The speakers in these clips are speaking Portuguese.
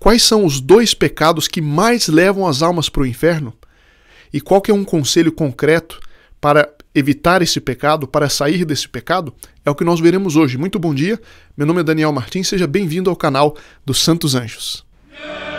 Quais são os dois pecados que mais levam as almas para o inferno? E qual que é um conselho concreto para evitar esse pecado, para sair desse pecado? É o que nós veremos hoje. Muito bom dia. Meu nome é Daniel Martins, seja bem-vindo ao canal dos Santos Anjos. Yeah!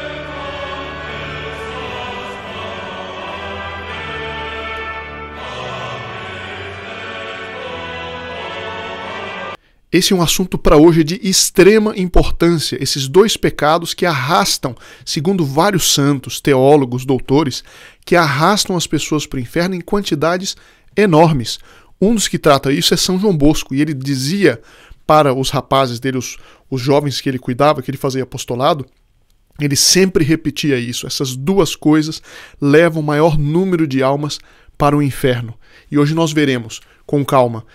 Esse é um assunto para hoje de extrema importância, esses dois pecados que arrastam, segundo vários santos, teólogos, doutores, que arrastam as pessoas para o inferno em quantidades enormes. Um dos que trata isso é São João Bosco, e ele dizia para os rapazes dele, os, os jovens que ele cuidava, que ele fazia apostolado, ele sempre repetia isso: essas duas coisas levam o maior número de almas para o inferno. E hoje nós veremos, com calma,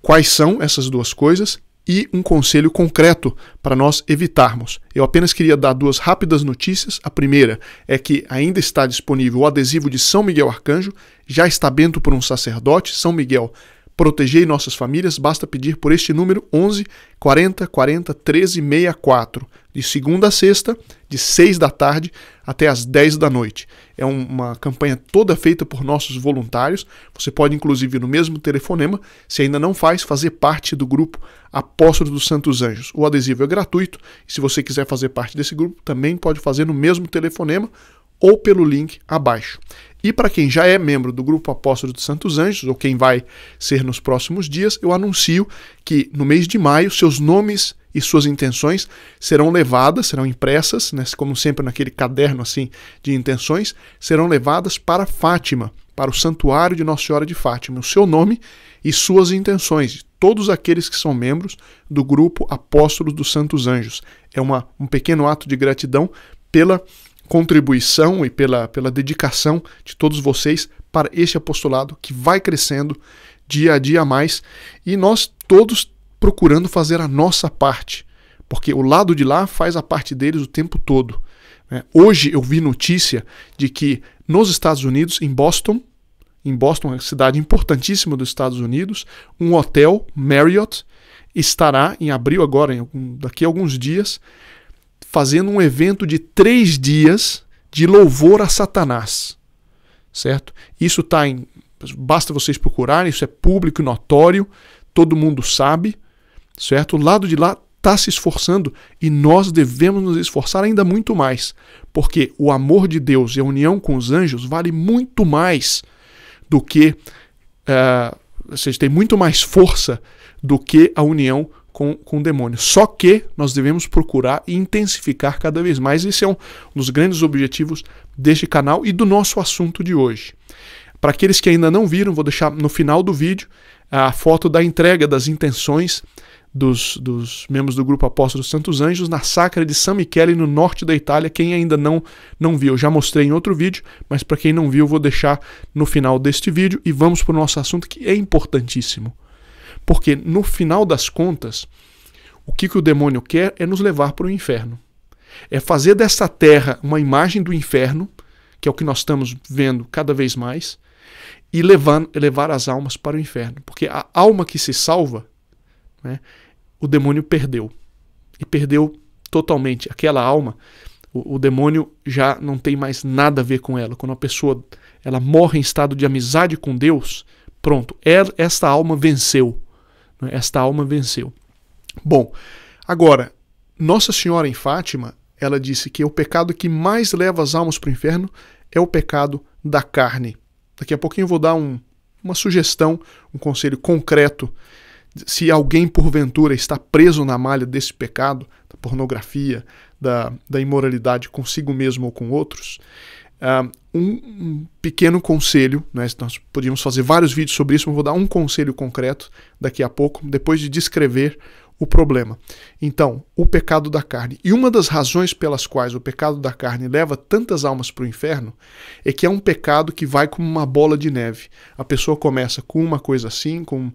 quais são essas duas coisas e um conselho concreto para nós evitarmos. Eu apenas queria dar duas rápidas notícias. A primeira é que ainda está disponível o adesivo de São Miguel Arcanjo, já está bento por um sacerdote. São Miguel Proteger nossas famílias, basta pedir por este número 11 40 40 13 64, de segunda a sexta, de 6 da tarde até as 10 da noite. É uma campanha toda feita por nossos voluntários. Você pode, inclusive, no mesmo telefonema, se ainda não faz, fazer parte do grupo Apóstolos dos Santos Anjos. O adesivo é gratuito e, se você quiser fazer parte desse grupo, também pode fazer no mesmo telefonema ou pelo link abaixo. E para quem já é membro do Grupo Apóstolo dos Santos Anjos, ou quem vai ser nos próximos dias, eu anuncio que no mês de maio seus nomes e suas intenções serão levadas, serão impressas, né, como sempre naquele caderno assim de intenções, serão levadas para Fátima, para o santuário de Nossa Senhora de Fátima, o seu nome e suas intenções, todos aqueles que são membros do grupo Apóstolos dos Santos Anjos. É uma, um pequeno ato de gratidão pela contribuição e pela, pela dedicação de todos vocês para este apostolado que vai crescendo dia a dia a mais e nós todos procurando fazer a nossa parte, porque o lado de lá faz a parte deles o tempo todo. Né? Hoje eu vi notícia de que nos Estados Unidos, em Boston, em Boston, uma cidade importantíssima dos Estados Unidos, um hotel Marriott estará em abril agora, em daqui a alguns dias, fazendo um evento de três dias de louvor a Satanás. Certo? Isso está em. Basta vocês procurarem, isso é público e notório, todo mundo sabe. Certo? O lado de lá está se esforçando e nós devemos nos esforçar ainda muito mais, porque o amor de Deus e a união com os anjos vale muito mais do que. Uh, ou seja, tem muito mais força do que a união com, com o demônio. Só que nós devemos procurar e intensificar cada vez mais. Esse é um, dos grandes objetivos deste canal e do nosso assunto de hoje. Para aqueles que ainda não viram, vou deixar no final do vídeo a foto da entrega das intenções dos, dos, membros do grupo Apóstolos Santos Anjos na Sacra de San Michele, no norte da Itália. Quem ainda não, não viu, já mostrei em outro vídeo, mas para quem não viu, vou deixar no final deste vídeo e vamos para o nosso assunto que é importantíssimo. Porque no final das contas, o que, que o demônio quer é nos levar para o inferno. É fazer dessa terra uma imagem do inferno, que é o que nós estamos vendo cada vez mais, e levar, levar as almas para o inferno. Porque a alma que se salva, né, o demônio perdeu. E perdeu totalmente. Aquela alma, o, o demônio já não tem mais nada a ver com ela. Quando a pessoa ela morre em estado de amizade com Deus, pronto, er, esta alma venceu. Esta alma venceu. Bom, agora, Nossa Senhora em Fátima, ela disse que o pecado que mais leva as almas para o inferno é o pecado da carne. Daqui a pouquinho eu vou dar um, uma sugestão, um conselho concreto. Se alguém porventura está preso na malha desse pecado, da pornografia, da, da imoralidade consigo mesmo ou com outros, um, pequeno conselho, né? nós podíamos fazer vários vídeos sobre isso, mas vou dar um conselho concreto daqui a pouco, depois de descrever o problema. Então, o pecado da carne. E uma das razões pelas quais o pecado da carne leva tantas almas para o inferno é que é um pecado que vai como uma bola de neve. A pessoa começa com uma coisa assim, com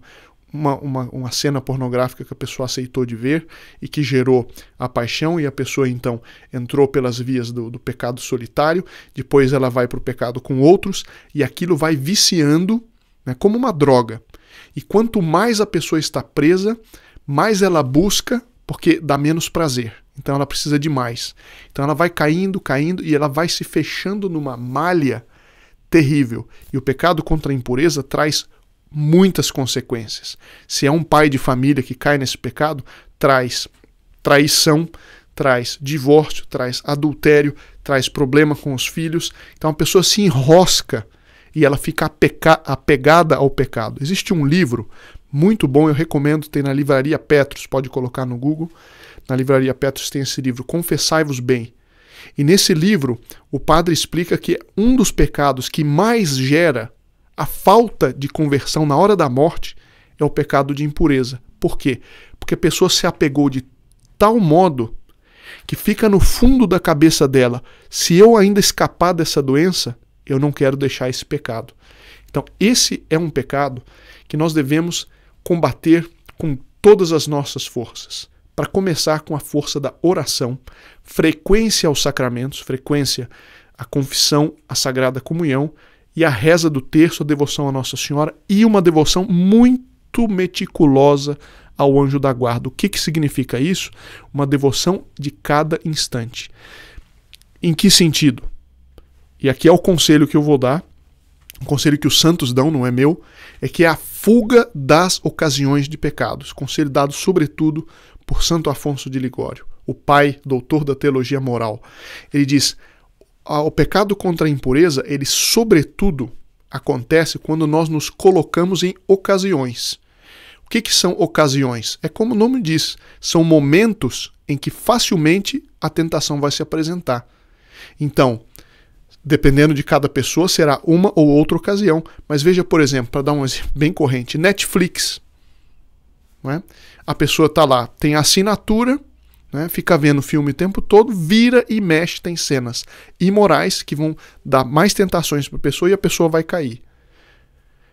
uma, uma, uma cena pornográfica que a pessoa aceitou de ver e que gerou a paixão, e a pessoa então entrou pelas vias do, do pecado solitário, depois ela vai para o pecado com outros, e aquilo vai viciando né, como uma droga. E quanto mais a pessoa está presa, mais ela busca, porque dá menos prazer. Então ela precisa de mais. Então ela vai caindo, caindo e ela vai se fechando numa malha terrível. E o pecado contra a impureza traz muitas consequências. Se é um pai de família que cai nesse pecado, traz traição, traz divórcio, traz adultério, traz problema com os filhos. Então a pessoa se enrosca e ela fica apegada ao pecado. Existe um livro muito bom, eu recomendo, tem na Livraria Petros, pode colocar no Google. Na Livraria Petros tem esse livro, Confessai-vos Bem. E nesse livro, o padre explica que um dos pecados que mais gera a falta de conversão na hora da morte é o pecado de impureza. Por quê? Porque a pessoa se apegou de tal modo que fica no fundo da cabeça dela: se eu ainda escapar dessa doença, eu não quero deixar esse pecado. Então, esse é um pecado que nós devemos combater com todas as nossas forças. Para começar com a força da oração, frequência aos sacramentos, frequência à confissão, à sagrada comunhão, e a reza do terço, a devoção à Nossa Senhora e uma devoção muito meticulosa ao anjo da guarda. O que, que significa isso? Uma devoção de cada instante. Em que sentido? E aqui é o conselho que eu vou dar, um conselho que os santos dão, não é meu, é que é a fuga das ocasiões de pecados. Conselho dado, sobretudo, por Santo Afonso de Ligório, o pai doutor da teologia moral. Ele diz: o pecado contra a impureza, ele sobretudo acontece quando nós nos colocamos em ocasiões. O que, que são ocasiões? É como o nome diz, são momentos em que facilmente a tentação vai se apresentar. Então, dependendo de cada pessoa, será uma ou outra ocasião. Mas veja, por exemplo, para dar um exemplo bem corrente, Netflix. Não é? A pessoa está lá, tem assinatura, né? fica vendo o filme o tempo todo, vira e mexe, tem cenas imorais que vão dar mais tentações para a pessoa e a pessoa vai cair.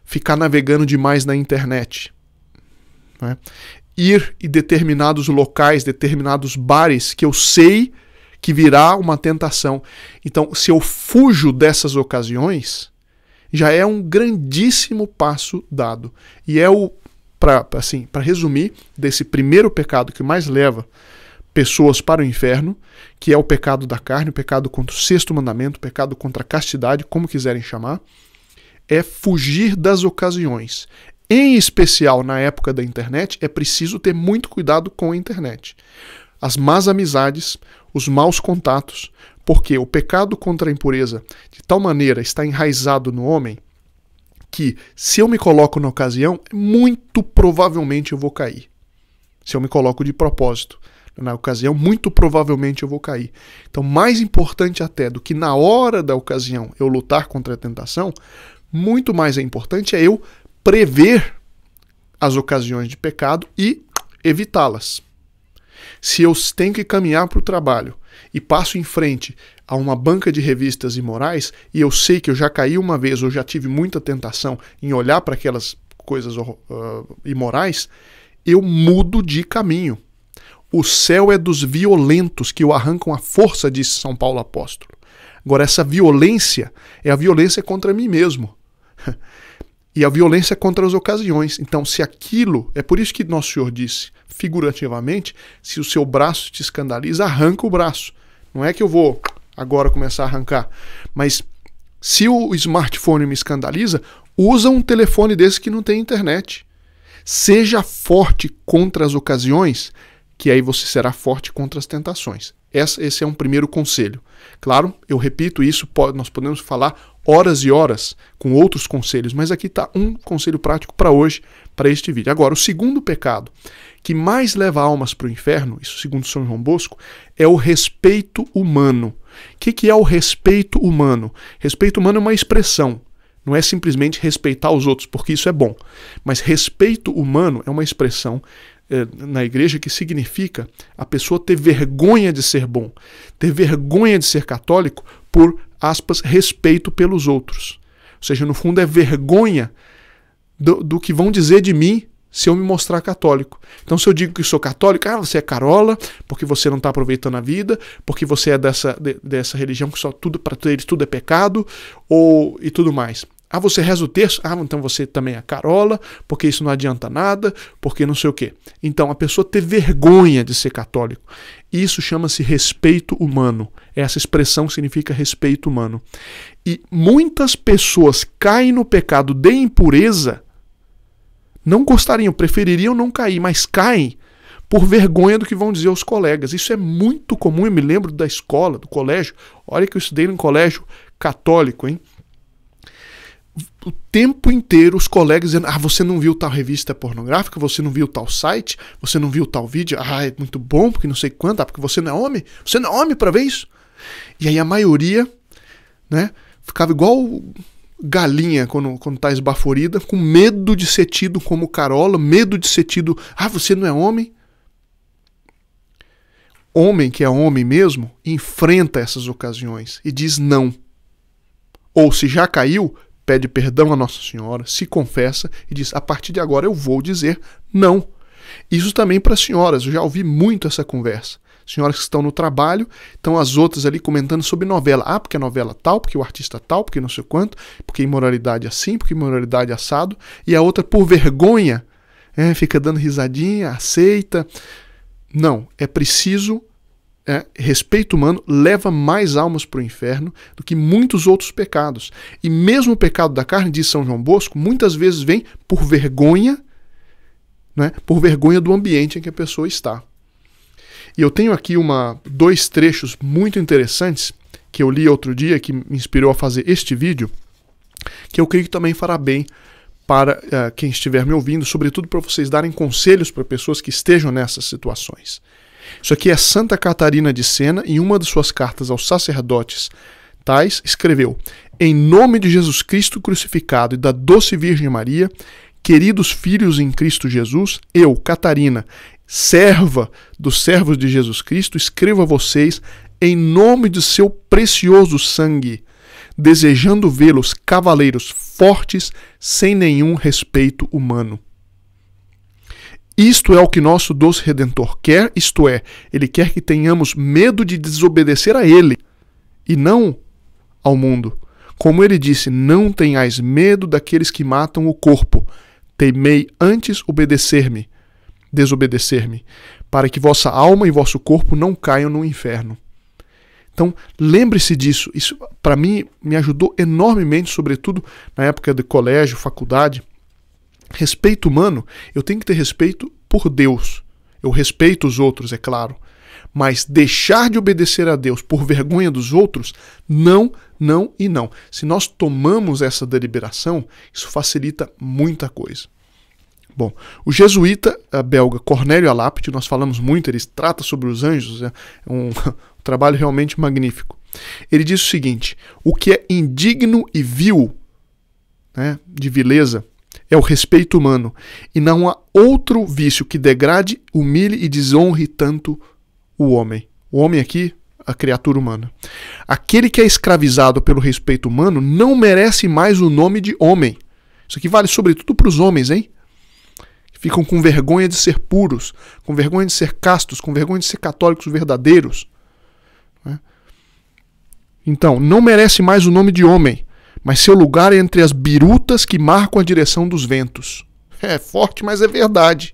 Ficar navegando demais na internet. Né? Ir em determinados locais, determinados bares que eu sei que virá uma tentação. Então, se eu fujo dessas ocasiões, já é um grandíssimo passo dado. E é o para assim, para resumir, desse primeiro pecado que mais leva pessoas para o inferno, que é o pecado da carne, o pecado contra o sexto mandamento, o pecado contra a castidade, como quiserem chamar, é fugir das ocasiões. Em especial na época da internet, é preciso ter muito cuidado com a internet. As más amizades, os maus contatos, porque o pecado contra a impureza de tal maneira está enraizado no homem que, se eu me coloco na ocasião, muito provavelmente eu vou cair. Se eu me coloco de propósito na ocasião, muito provavelmente eu vou cair. Então, mais importante até do que na hora da ocasião eu lutar contra a tentação, muito mais é importante é eu prever as ocasiões de pecado e evitá-las. Se eu tenho que caminhar para o trabalho e passo em frente a uma banca de revistas imorais e eu sei que eu já caí uma vez ou já tive muita tentação em olhar para aquelas coisas uh, imorais, eu mudo de caminho o céu é dos violentos que o arrancam à força, disse São Paulo apóstolo. Agora, essa violência é a violência contra mim mesmo. e a violência é contra as ocasiões. Então, se aquilo, é por isso que Nosso Senhor disse, figurativamente, se o seu braço te escandaliza, arranca o braço. Não é que eu vou agora começar a arrancar, mas se o smartphone me escandaliza, usa um telefone desse que não tem internet. Seja forte contra as ocasiões, que aí você será forte contra as tentações. Esse é um primeiro conselho. Claro, eu repito isso, nós podemos falar horas e horas com outros conselhos, mas aqui está um conselho prático para hoje, para este vídeo. Agora, o segundo pecado que mais leva almas para o inferno, isso segundo São João Bosco, é o respeito humano. O que, que é o respeito humano? Respeito humano é uma expressão, não é simplesmente respeitar os outros, porque isso é bom. Mas respeito humano é uma expressão eh, na igreja que significa a pessoa ter vergonha de ser bom, ter vergonha de ser católico por, aspas, respeito pelos outros. Ou seja, no fundo é vergonha do, do que vão dizer de mim se eu me mostrar católico. Então, se eu digo que sou católico, ah, você é carola, porque você não está aproveitando a vida, porque você é dessa, de, dessa religião que só tudo para eles tudo é pecado, ou e tudo mais. Ah, você reza o terço? Ah, então você também é carola, porque isso não adianta nada, porque não sei o quê. Então, a pessoa ter vergonha de ser católico. Isso chama-se respeito humano. É essa expressão significa respeito humano. E muitas pessoas caem no pecado de impureza, não gostariam, prefeririam não cair, mas caem por vergonha do que vão dizer aos colegas. Isso é muito comum, eu me lembro da escola, do colégio. Olha que eu estudei num colégio católico, hein? o tempo inteiro os colegas dizendo: Ah, você não viu tal revista pornográfica, você não viu tal site, você não viu tal vídeo, ah, é muito bom, porque não sei quanto, ah, porque você não é homem, você não é homem para ver isso. E aí a maioria, né, ficava igual galinha quando, quando tá esbaforida, com medo de ser tido como Carola, medo de ser tido, ah, você não é homem. Homem que é homem mesmo enfrenta essas ocasiões e diz não. Ou se já caiu, pede perdão a Nossa Senhora, se confessa e diz: a partir de agora eu vou dizer não. Isso também para as senhoras, eu já ouvi muito essa conversa. Senhoras que estão no trabalho, estão as outras ali comentando sobre novela. Ah, porque a novela tal, porque o artista tal, porque não sei quanto, porque imoralidade é assim, porque imoralidade é assado. E a outra, por vergonha, é, fica dando risadinha, aceita. Não, é preciso é, respeito humano leva mais almas para o inferno do que muitos outros pecados. E mesmo o pecado da carne, diz São João Bosco, muitas vezes vem por vergonha, né, por vergonha do ambiente em que a pessoa está. E eu tenho aqui uma, dois trechos muito interessantes que eu li outro dia, que me inspirou a fazer este vídeo, que eu creio que também fará bem para uh, quem estiver me ouvindo, sobretudo para vocês darem conselhos para pessoas que estejam nessas situações. Isso aqui é Santa Catarina de Sena, em uma de suas cartas aos sacerdotes tais, escreveu: Em nome de Jesus Cristo crucificado e da doce Virgem Maria, queridos filhos em Cristo Jesus, eu, Catarina, serva dos servos de Jesus Cristo, escrevo a vocês em nome de seu precioso sangue, desejando vê-los cavaleiros fortes, sem nenhum respeito humano. Isto é o que nosso doce redentor quer, isto é, ele quer que tenhamos medo de desobedecer a ele e não ao mundo. Como ele disse: Não tenhais medo daqueles que matam o corpo, temei antes obedecer-me, desobedecer-me, para que vossa alma e vosso corpo não caiam no inferno. Então, lembre-se disso. Isso, para mim, me ajudou enormemente, sobretudo na época de colégio, faculdade respeito humano, eu tenho que ter respeito por Deus. Eu respeito os outros, é claro. Mas deixar de obedecer a Deus por vergonha dos outros, não, não e não. Se nós tomamos essa deliberação, isso facilita muita coisa. Bom, o jesuíta belga Cornélio Alapte, nós falamos muito, ele trata sobre os anjos, é um, um trabalho realmente magnífico. Ele diz o seguinte: o que é indigno e vil, né, de vileza, é o respeito humano. E não há outro vício que degrade, humilhe e desonre tanto o homem. O homem aqui, a criatura humana. Aquele que é escravizado pelo respeito humano não merece mais o nome de homem. Isso aqui vale sobretudo para os homens, hein? Ficam com vergonha de ser puros, com vergonha de ser castos, com vergonha de ser católicos verdadeiros. Né? Então, não merece mais o nome de homem mas seu lugar é entre as birutas que marcam a direção dos ventos. É forte, mas é verdade.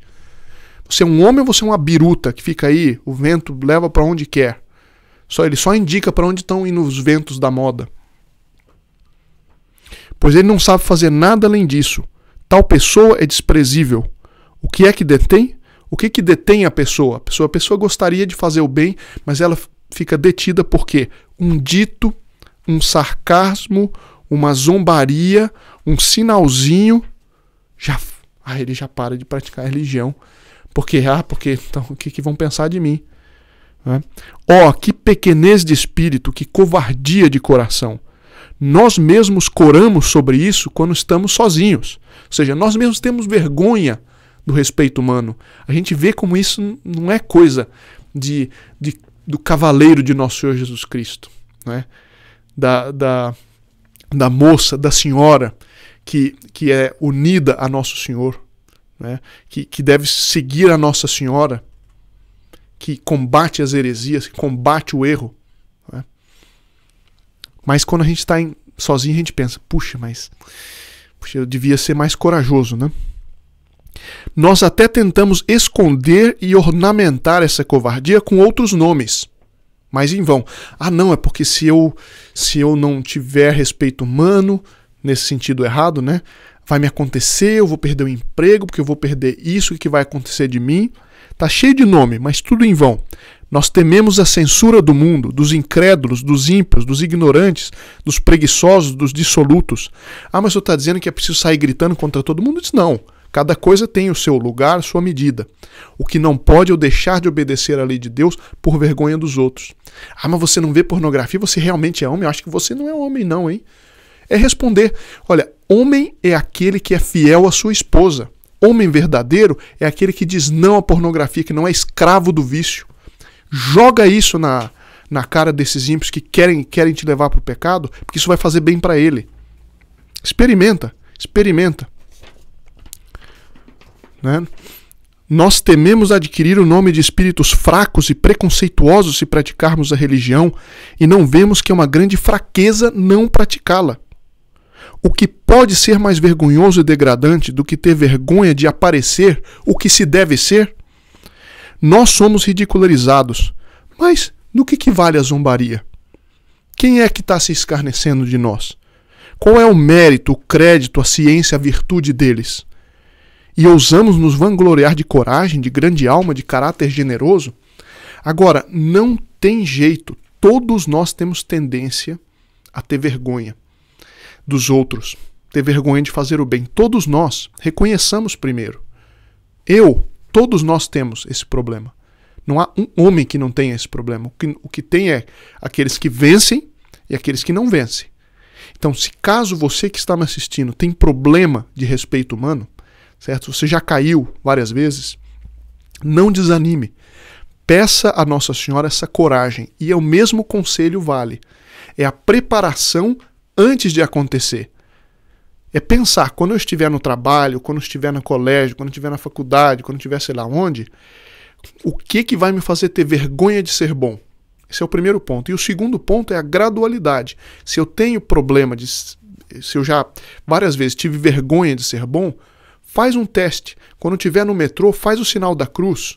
Você é um homem ou você é uma biruta que fica aí, o vento leva para onde quer. Só ele só indica para onde estão indo os ventos da moda. Pois ele não sabe fazer nada além disso. Tal pessoa é desprezível. O que é que detém? O que que detém a pessoa? A pessoa, a pessoa gostaria de fazer o bem, mas ela fica detida porque um dito, um sarcasmo, uma zombaria, um sinalzinho, já aí ele já para de praticar religião. Porque, ah, porque, então, o que, que vão pensar de mim? Né? Ó, oh, que pequenez de espírito, que covardia de coração. Nós mesmos coramos sobre isso quando estamos sozinhos. Ou seja, nós mesmos temos vergonha do respeito humano. A gente vê como isso não é coisa de, de do cavaleiro de nosso Senhor Jesus Cristo. Né? Da, da, da moça, da senhora que, que é unida a Nosso Senhor, né? que, que deve seguir a Nossa Senhora, que combate as heresias, que combate o erro. Né? Mas quando a gente está sozinho, a gente pensa: puxa, mas puxa, eu devia ser mais corajoso, né? Nós até tentamos esconder e ornamentar essa covardia com outros nomes mas em vão. Ah, não, é porque se eu se eu não tiver respeito humano, nesse sentido errado, né? Vai me acontecer, eu vou perder o emprego, porque eu vou perder isso, o que vai acontecer de mim? Tá cheio de nome, mas tudo em vão. Nós tememos a censura do mundo, dos incrédulos, dos ímpios, dos ignorantes, dos preguiçosos, dos dissolutos. Ah, mas o senhor está dizendo que é preciso sair gritando contra todo mundo? Isso não. Cada coisa tem o seu lugar, sua medida. O que não pode é deixar de obedecer à lei de Deus por vergonha dos outros. Ah, mas você não vê pornografia, você realmente é homem? Eu acho que você não é homem, não, hein? É responder: olha, homem é aquele que é fiel à sua esposa. Homem verdadeiro é aquele que diz não à pornografia, que não é escravo do vício. Joga isso na, na cara desses ímpios que querem, querem te levar para o pecado, porque isso vai fazer bem para ele. Experimenta, experimenta. Né? Nós tememos adquirir o nome de espíritos fracos e preconceituosos se praticarmos a religião e não vemos que é uma grande fraqueza não praticá-la. O que pode ser mais vergonhoso e degradante do que ter vergonha de aparecer o que se deve ser? Nós somos ridicularizados, mas do que, que vale a zombaria? Quem é que está se escarnecendo de nós? Qual é o mérito, o crédito, a ciência, a virtude deles? e ousamos nos vangloriar de coragem, de grande alma, de caráter generoso? Agora, não tem jeito, todos nós temos tendência a ter vergonha dos outros, ter vergonha de fazer o bem. Todos nós reconheçamos primeiro. Eu, todos nós temos esse problema. Não há um homem que não tenha esse problema. O que, o que tem é aqueles que vencem e aqueles que não vencem. Então, se caso você que está me assistindo tem problema de respeito humano, certo? Você já caiu várias vezes? Não desanime. Peça a Nossa Senhora essa coragem. E é o mesmo conselho vale. É a preparação antes de acontecer. É pensar, quando eu estiver no trabalho, quando eu estiver no colégio, quando eu estiver na faculdade, quando eu estiver sei lá onde, o que que vai me fazer ter vergonha de ser bom? Esse é o primeiro ponto. E o segundo ponto é a gradualidade. Se eu tenho problema de se eu já várias vezes tive vergonha de ser bom, Faz um teste. Quando tiver no metrô, faz o sinal da cruz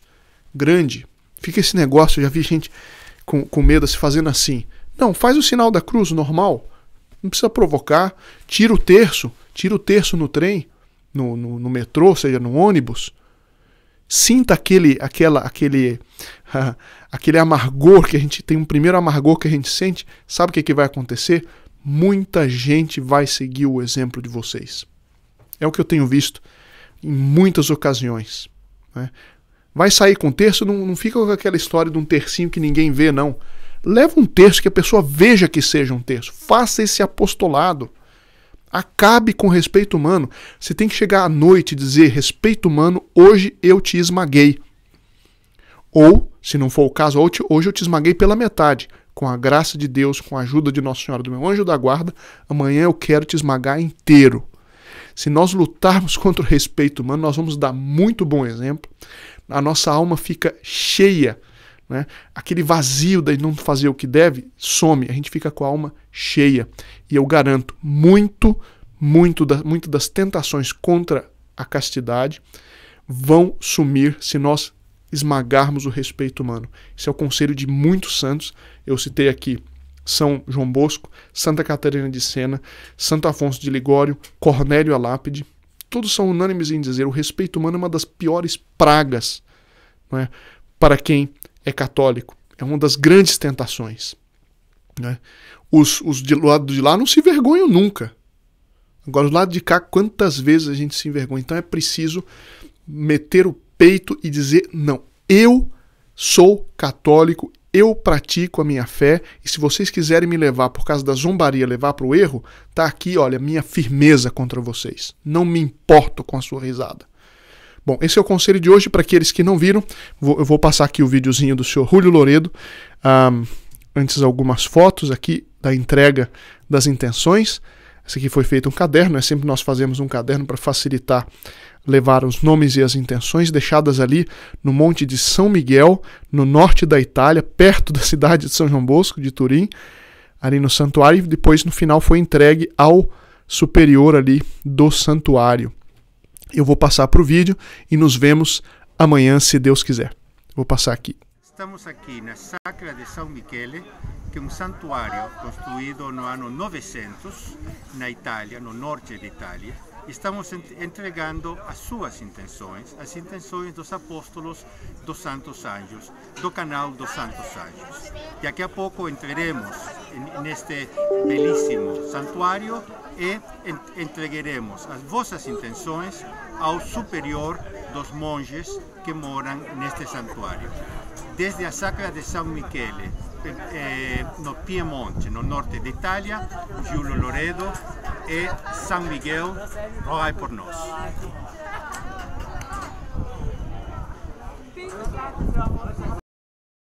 grande. Fica esse negócio, eu já vi gente com, com medo se fazendo assim. Não, faz o sinal da cruz normal. Não precisa provocar. Tira o terço. Tira o terço no trem, no, no, no metrô, seja no ônibus. Sinta aquele, aquela, aquele, aquele amargor que a gente tem, um primeiro amargor que a gente sente. Sabe o que, que vai acontecer? Muita gente vai seguir o exemplo de vocês. É o que eu tenho visto em muitas ocasiões. Né? Vai sair com terço, não, não fica com aquela história de um tercinho que ninguém vê, não. Leva um terço que a pessoa veja que seja um terço. Faça esse apostolado. Acabe com o respeito humano. Você tem que chegar à noite e dizer: respeito humano, hoje eu te esmaguei. Ou, se não for o caso, hoje eu te esmaguei pela metade. Com a graça de Deus, com a ajuda de Nossa Senhora do meu anjo da guarda, amanhã eu quero te esmagar inteiro. Se nós lutarmos contra o respeito humano, nós vamos dar muito bom exemplo. A nossa alma fica cheia. Né? Aquele vazio de não fazer o que deve some, a gente fica com a alma cheia. E eu garanto, muito, muito, da, muito das tentações contra a castidade vão sumir se nós esmagarmos o respeito humano. Esse é o conselho de muitos santos. Eu citei aqui são João Bosco, Santa Catarina de Sena, Santo Afonso de Ligório, Cornélio a Lápide, todos são unânimes em dizer o respeito humano é uma das piores pragas não é, para quem é católico. É uma das grandes tentações. É. Os, os de lado de lá não se envergonham nunca. Agora, do lado de cá, quantas vezes a gente se envergonha? Então é preciso meter o peito e dizer: não, eu sou católico eu pratico a minha fé e se vocês quiserem me levar por causa da zombaria, levar para o erro, tá aqui, olha, minha firmeza contra vocês. Não me importo com a sua risada. Bom, esse é o conselho de hoje para aqueles que não viram. Vou, eu vou passar aqui o videozinho do senhor Julio Loredo. Um, antes, algumas fotos aqui da entrega das intenções. Esse aqui foi feito um caderno, é sempre nós fazemos um caderno para facilitar levar os nomes e as intenções deixadas ali no Monte de São Miguel, no norte da Itália, perto da cidade de São João Bosco, de Turim, ali no santuário, e depois no final foi entregue ao superior ali do santuário. Eu vou passar para o vídeo e nos vemos amanhã, se Deus quiser. Vou passar aqui. Estamos aqui na Sacra de São Michele, que um santuário construído no ano 900 na Itália, no norte da Itália, estamos entregando as suas intenções, as intenções dos apóstolos dos Santos Anjos, do canal dos Santos Anjos. Daqui a pouco entraremos neste belíssimo santuário e entregaremos as vossas intenções ao superior dos monges que moram neste santuário. Desde a Sacra de São Michele Eh, no, Piemonte, norte de Italia, Giulio Loredo e San Miguel, rogai por nos.